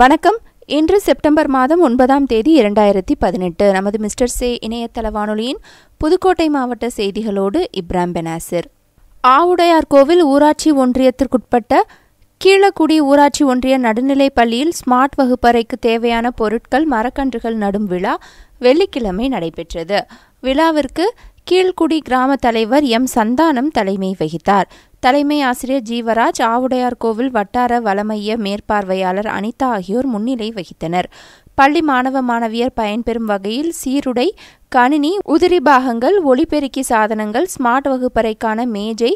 வணக்கம் இன்று செப்டம்பர் மாதம் ஒன்பதாம் தேதி இரண்டாயிரத்தி பதினெட்டு நமது மிஸ்டர் சே இணையதள வானொலியின் புதுக்கோட்டை மாவட்ட செய்திகளோடு இப்ராம் பெனாசிர் ஆவுடையார் கோவில் ஊராட்சி ஒன்றியத்திற்குட்பட்ட கீழக்குடி ஊராட்சி ஒன்றிய நடுநிலைப் பள்ளியில் ஸ்மார்ட் வகுப்பறைக்கு தேவையான பொருட்கள் மரக்கன்றுகள் நடும் விழா வெள்ளிக்கிழமை நடைபெற்றது விழாவிற்கு கீழ்குடி கிராம தலைவர் எம் சந்தானம் தலைமை வகித்தார் தலைமை ஆசிரியர் ஜீவராஜ் ஆவுடையார் கோவில் வட்டார வளமைய மேற்பார்வையாளர் அனிதா ஆகியோர் முன்னிலை வகித்தனர் பள்ளி மாணவ மாணவியர் பயன்பெறும் வகையில் சீருடை கணினி உதிரி பாகங்கள் ஒளிபெருக்கி சாதனங்கள் ஸ்மார்ட் வகுப்பறைக்கான மேஜை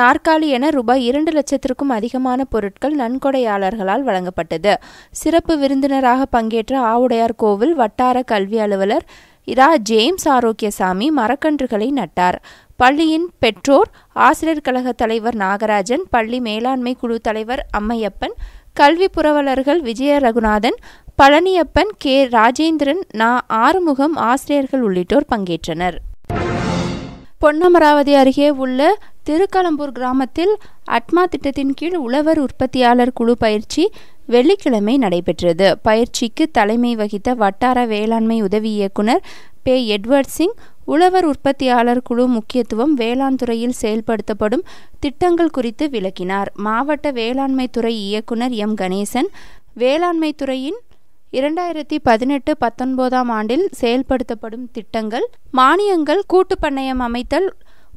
நாற்காலி என ரூபாய் இரண்டு லட்சத்திற்கும் அதிகமான பொருட்கள் நன்கொடையாளர்களால் வழங்கப்பட்டது சிறப்பு விருந்தினராக பங்கேற்ற ஆவுடையார் கோவில் வட்டார கல்வி அலுவலர் இரா ஜேம்ஸ் ஆரோக்கியசாமி மரக்கன்றுகளை நட்டார் பள்ளியின் பெற்றோர் ஆசிரியர் கழக தலைவர் நாகராஜன் பள்ளி மேலாண்மை குழு தலைவர் அம்மையப்பன் கல்வி புரவலர்கள் விஜய ரகுநாதன் பழனியப்பன் கே ராஜேந்திரன் நா ஆறுமுகம் ஆசிரியர்கள் உள்ளிட்டோர் பங்கேற்றனர் பொன்னமராவதி அருகே உள்ள திருக்கலம்பூர் கிராமத்தில் அட்மா திட்டத்தின் கீழ் உழவர் உற்பத்தியாளர் குழு பயிற்சி வெள்ளிக்கிழமை நடைபெற்றது பயிற்சிக்கு தலைமை வகித்த வட்டார வேளாண்மை உதவி இயக்குனர் பே எட்வர்ட் சிங் உழவர் உற்பத்தியாளர் குழு முக்கியத்துவம் வேளாண் துறையில் செயல்படுத்தப்படும் திட்டங்கள் குறித்து விளக்கினார் மாவட்ட வேளாண்மை துறை இயக்குனர் எம் கணேசன் வேளாண்மை துறையின் இரண்டாயிரத்தி பதினெட்டு பத்தொன்பதாம் ஆண்டில் செயல்படுத்தப்படும் திட்டங்கள் மானியங்கள் கூட்டு பண்ணையம் அமைத்தல்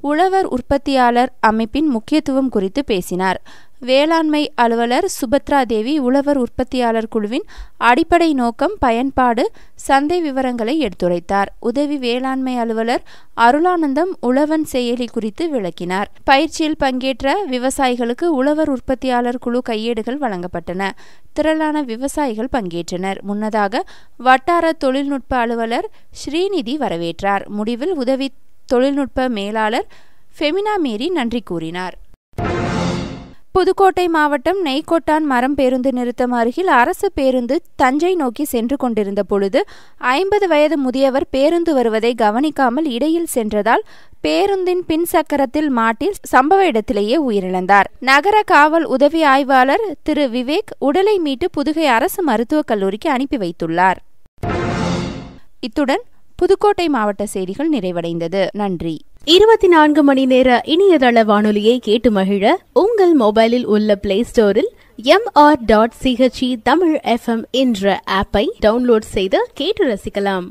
உழவர் உற்பத்தியாளர் அமைப்பின் முக்கியத்துவம் குறித்து பேசினார் வேளாண்மை அலுவலர் சுபத்ரா தேவி உழவர் உற்பத்தியாளர் குழுவின் அடிப்படை நோக்கம் பயன்பாடு சந்தை விவரங்களை எடுத்துரைத்தார் உதவி வேளாண்மை அலுவலர் அருளானந்தம் உழவன் செயலி குறித்து விளக்கினார் பயிற்சியில் பங்கேற்ற விவசாயிகளுக்கு உழவர் உற்பத்தியாளர் குழு கையேடுகள் வழங்கப்பட்டன திரளான விவசாயிகள் பங்கேற்றனர் முன்னதாக வட்டார தொழில்நுட்ப அலுவலர் ஸ்ரீநிதி வரவேற்றார் முடிவில் உதவி தொழில்நுட்ப மேலாளர் ஃபெமினா மேரி நன்றி கூறினார் புதுக்கோட்டை மாவட்டம் நெய்கோட்டான் மரம் பேருந்து நிறுத்தம் அருகில் அரசு பேருந்து தஞ்சை நோக்கி சென்று கொண்டிருந்த பொழுது ஐம்பது வயது முதியவர் பேருந்து வருவதை கவனிக்காமல் இடையில் சென்றதால் பேருந்தின் பின் சக்கரத்தில் மாட்டி சம்பவ இடத்திலேயே உயிரிழந்தார் நகர காவல் உதவி ஆய்வாளர் திரு விவேக் உடலை மீட்டு புதுகை அரசு மருத்துவக் கல்லூரிக்கு அனுப்பி வைத்துள்ளார் இத்துடன் புதுக்கோட்டை மாவட்ட செய்திகள் நிறைவடைந்தது நன்றி இருபத்தி நான்கு மணி நேர இணையதள வானொலியை கேட்டு மகிழ உங்கள் மொபைலில் உள்ள பிளே ஸ்டோரில் MR dot CHE Tamil FM என்ற ஆப்பை டவுன்லோட் செய்து கேட்டு ரசிக்கலாம்